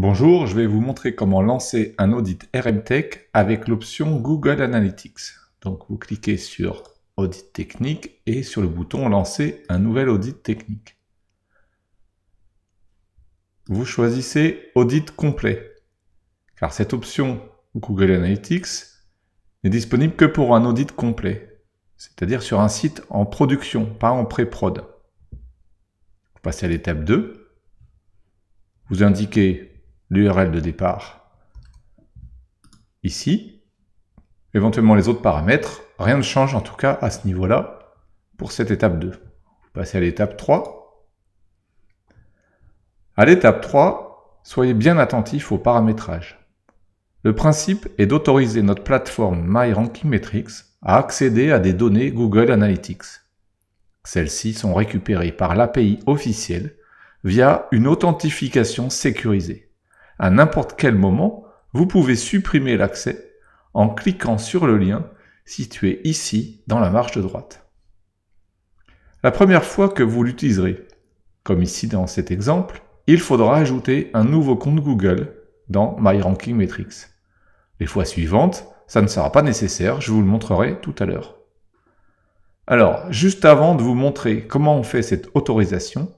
Bonjour, je vais vous montrer comment lancer un audit RMTech avec l'option Google Analytics. Donc vous cliquez sur Audit technique et sur le bouton Lancer un nouvel audit technique. Vous choisissez Audit complet, car cette option Google Analytics n'est disponible que pour un audit complet, c'est-à-dire sur un site en production, pas en pré-prod. Vous passez à l'étape 2, vous indiquez l'URL de départ ici, éventuellement les autres paramètres. Rien ne change en tout cas à ce niveau-là pour cette étape 2. Passez à l'étape 3. À l'étape 3, soyez bien attentifs au paramétrage. Le principe est d'autoriser notre plateforme MyRankingMetrics à accéder à des données Google Analytics. Celles-ci sont récupérées par l'API officielle via une authentification sécurisée à n'importe quel moment, vous pouvez supprimer l'accès en cliquant sur le lien situé ici dans la marge de droite. La première fois que vous l'utiliserez, comme ici dans cet exemple, il faudra ajouter un nouveau compte Google dans MyRankingMetrics. Les fois suivantes, ça ne sera pas nécessaire, je vous le montrerai tout à l'heure. Alors, juste avant de vous montrer comment on fait cette autorisation,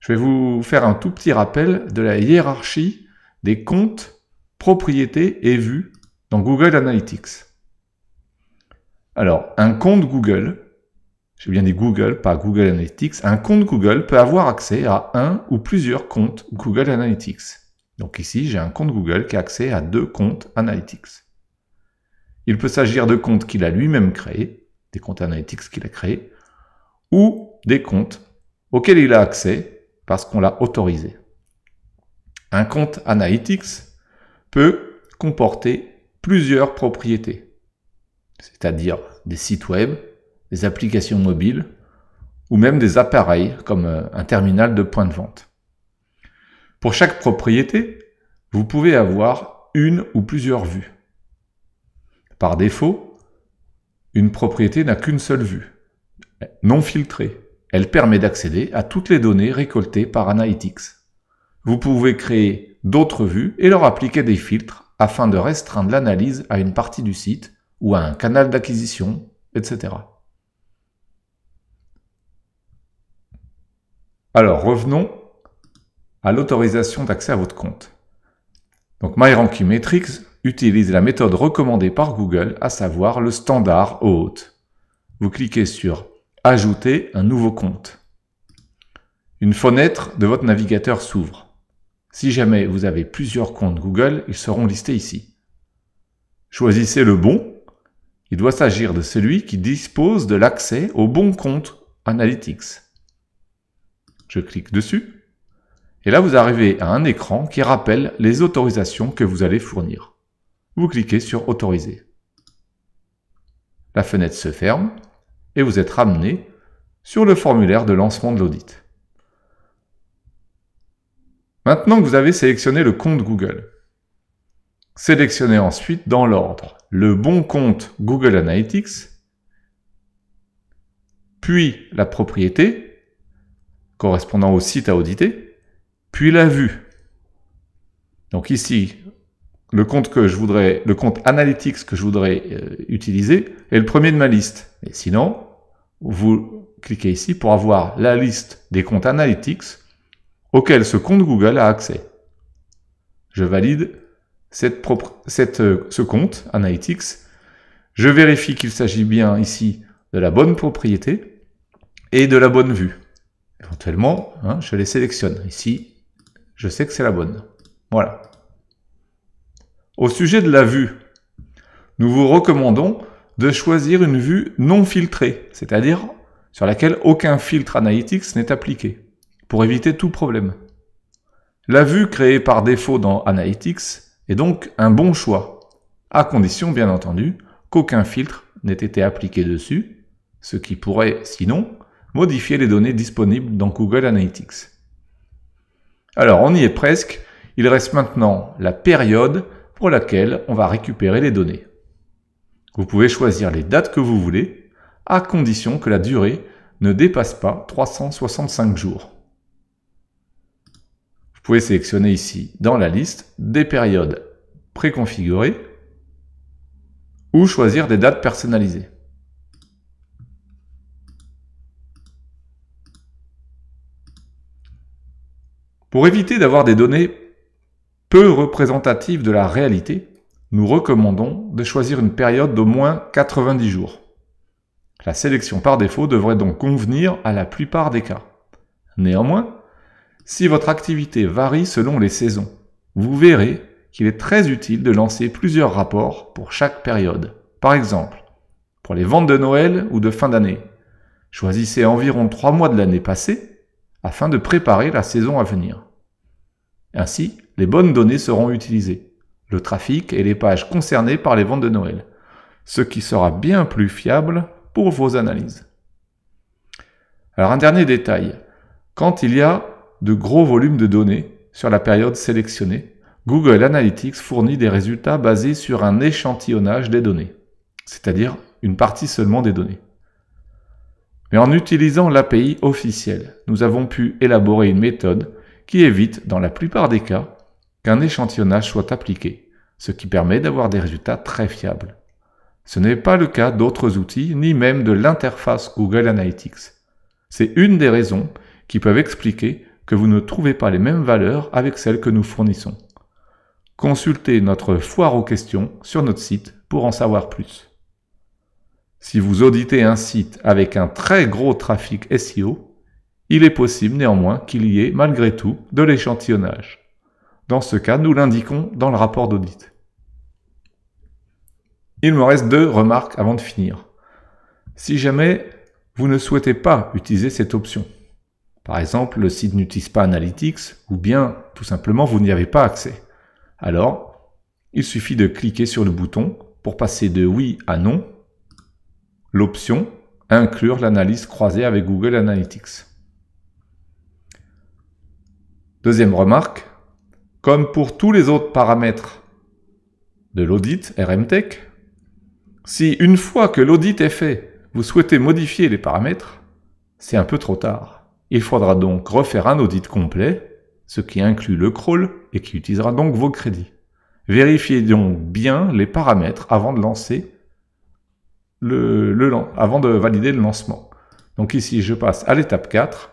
je vais vous faire un tout petit rappel de la hiérarchie des comptes, propriétés et vues dans Google Analytics. Alors, un compte Google, j'ai bien dit Google, pas Google Analytics, un compte Google peut avoir accès à un ou plusieurs comptes Google Analytics. Donc ici, j'ai un compte Google qui a accès à deux comptes Analytics. Il peut s'agir de comptes qu'il a lui-même créés, des comptes Analytics qu'il a créés, ou des comptes auxquels il a accès parce qu'on l'a autorisé. Un compte Analytics peut comporter plusieurs propriétés, c'est-à-dire des sites web, des applications mobiles ou même des appareils comme euh, un terminal de point de vente. Pour chaque propriété, vous pouvez avoir une ou plusieurs vues. Par défaut, une propriété n'a qu'une seule vue, non filtrée, elle permet d'accéder à toutes les données récoltées par Analytics. Vous pouvez créer d'autres vues et leur appliquer des filtres afin de restreindre l'analyse à une partie du site ou à un canal d'acquisition, etc. Alors revenons à l'autorisation d'accès à votre compte. Donc Metrics utilise la méthode recommandée par Google, à savoir le standard haute. Vous cliquez sur Ajouter un nouveau compte. Une fenêtre de votre navigateur s'ouvre. Si jamais vous avez plusieurs comptes Google, ils seront listés ici. Choisissez le bon. Il doit s'agir de celui qui dispose de l'accès au bon compte Analytics. Je clique dessus. Et là, vous arrivez à un écran qui rappelle les autorisations que vous allez fournir. Vous cliquez sur Autoriser. La fenêtre se ferme et vous êtes ramené sur le formulaire de lancement de l'audit. Maintenant que vous avez sélectionné le compte Google, sélectionnez ensuite dans l'ordre le bon compte Google Analytics, puis la propriété correspondant au site à auditer, puis la vue. Donc ici, le compte que je voudrais, le compte Analytics que je voudrais euh, utiliser est le premier de ma liste. Et sinon, vous cliquez ici pour avoir la liste des comptes Analytics auxquels ce compte Google a accès. Je valide euh, ce compte Analytics. Je vérifie qu'il s'agit bien ici de la bonne propriété et de la bonne vue. Éventuellement, hein, je les sélectionne. Ici, je sais que c'est la bonne. Voilà. Au sujet de la vue, nous vous recommandons de choisir une vue non filtrée, c'est-à-dire sur laquelle aucun filtre Analytics n'est appliqué, pour éviter tout problème. La vue créée par défaut dans Analytics est donc un bon choix, à condition bien entendu qu'aucun filtre n'ait été appliqué dessus, ce qui pourrait sinon modifier les données disponibles dans Google Analytics. Alors on y est presque, il reste maintenant la période pour laquelle on va récupérer les données. Vous pouvez choisir les dates que vous voulez, à condition que la durée ne dépasse pas 365 jours. Vous pouvez sélectionner ici dans la liste des périodes préconfigurées ou choisir des dates personnalisées. Pour éviter d'avoir des données peu représentatives de la réalité, nous recommandons de choisir une période d'au moins 90 jours. La sélection par défaut devrait donc convenir à la plupart des cas. Néanmoins, si votre activité varie selon les saisons, vous verrez qu'il est très utile de lancer plusieurs rapports pour chaque période. Par exemple, pour les ventes de Noël ou de fin d'année, choisissez environ 3 mois de l'année passée afin de préparer la saison à venir. Ainsi, les bonnes données seront utilisées le trafic et les pages concernées par les ventes de Noël, ce qui sera bien plus fiable pour vos analyses. Alors un dernier détail, quand il y a de gros volumes de données sur la période sélectionnée, Google Analytics fournit des résultats basés sur un échantillonnage des données, c'est-à-dire une partie seulement des données. Mais en utilisant l'API officielle, nous avons pu élaborer une méthode qui évite, dans la plupart des cas, qu'un échantillonnage soit appliqué, ce qui permet d'avoir des résultats très fiables. Ce n'est pas le cas d'autres outils, ni même de l'interface Google Analytics. C'est une des raisons qui peuvent expliquer que vous ne trouvez pas les mêmes valeurs avec celles que nous fournissons. Consultez notre foire aux questions sur notre site pour en savoir plus. Si vous auditez un site avec un très gros trafic SEO, il est possible néanmoins qu'il y ait malgré tout de l'échantillonnage. Dans ce cas, nous l'indiquons dans le rapport d'audit. Il me reste deux remarques avant de finir. Si jamais vous ne souhaitez pas utiliser cette option, par exemple le site n'utilise pas Analytics ou bien tout simplement vous n'y avez pas accès, alors il suffit de cliquer sur le bouton pour passer de oui à non, l'option inclure l'analyse croisée avec Google Analytics. Deuxième remarque, comme pour tous les autres paramètres de l'audit RMTech, si une fois que l'audit est fait, vous souhaitez modifier les paramètres, c'est un peu trop tard. Il faudra donc refaire un audit complet, ce qui inclut le crawl et qui utilisera donc vos crédits. Vérifiez donc bien les paramètres avant de lancer le, le avant de valider le lancement. Donc ici, je passe à l'étape 4.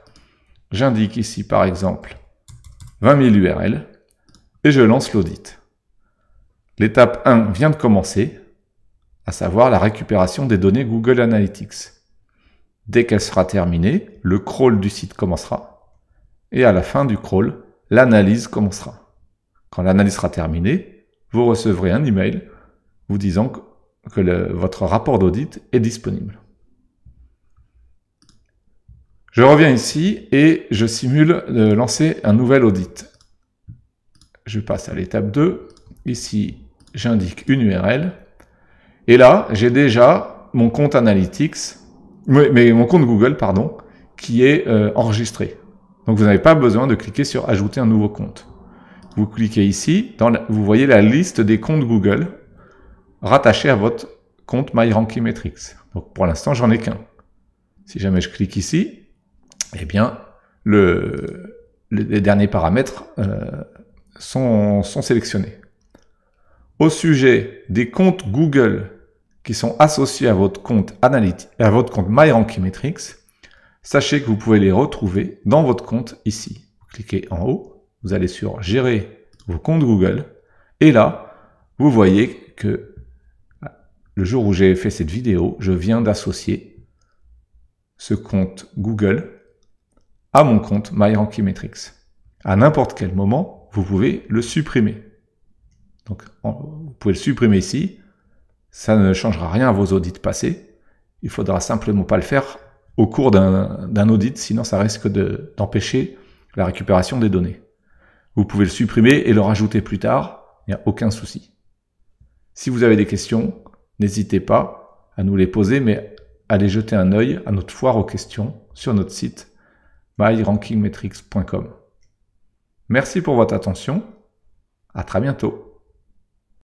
J'indique ici, par exemple, 20 000 URL et je lance l'audit. L'étape 1 vient de commencer, à savoir la récupération des données Google Analytics. Dès qu'elle sera terminée, le crawl du site commencera, et à la fin du crawl, l'analyse commencera. Quand l'analyse sera terminée, vous recevrez un email vous disant que votre rapport d'audit est disponible. Je reviens ici et je simule de lancer un nouvel audit je passe à l'étape 2. Ici, j'indique une URL. Et là, j'ai déjà mon compte Analytics, mais, mon compte Google, pardon, qui est euh, enregistré. Donc vous n'avez pas besoin de cliquer sur ajouter un nouveau compte. Vous cliquez ici, vous voyez la liste des comptes Google rattachés à votre compte MyRankingMetrics. Donc pour l'instant, j'en ai qu'un. Si jamais je clique ici, eh bien, le, les derniers paramètres euh, sont, sélectionnés. Au sujet des comptes Google qui sont associés à votre compte Analytics, à votre compte sachez que vous pouvez les retrouver dans votre compte ici. cliquez en haut, vous allez sur Gérer vos comptes Google, et là, vous voyez que le jour où j'ai fait cette vidéo, je viens d'associer ce compte Google à mon compte MyRankymetrics. À n'importe quel moment, vous pouvez le supprimer. Donc, vous pouvez le supprimer ici. Ça ne changera rien à vos audits passés. Il faudra simplement pas le faire au cours d'un audit, sinon ça risque d'empêcher la récupération des données. Vous pouvez le supprimer et le rajouter plus tard, il n'y a aucun souci. Si vous avez des questions, n'hésitez pas à nous les poser, mais allez jeter un œil à notre foire aux questions sur notre site myrankingmetrics.com. Merci pour votre attention. À très bientôt.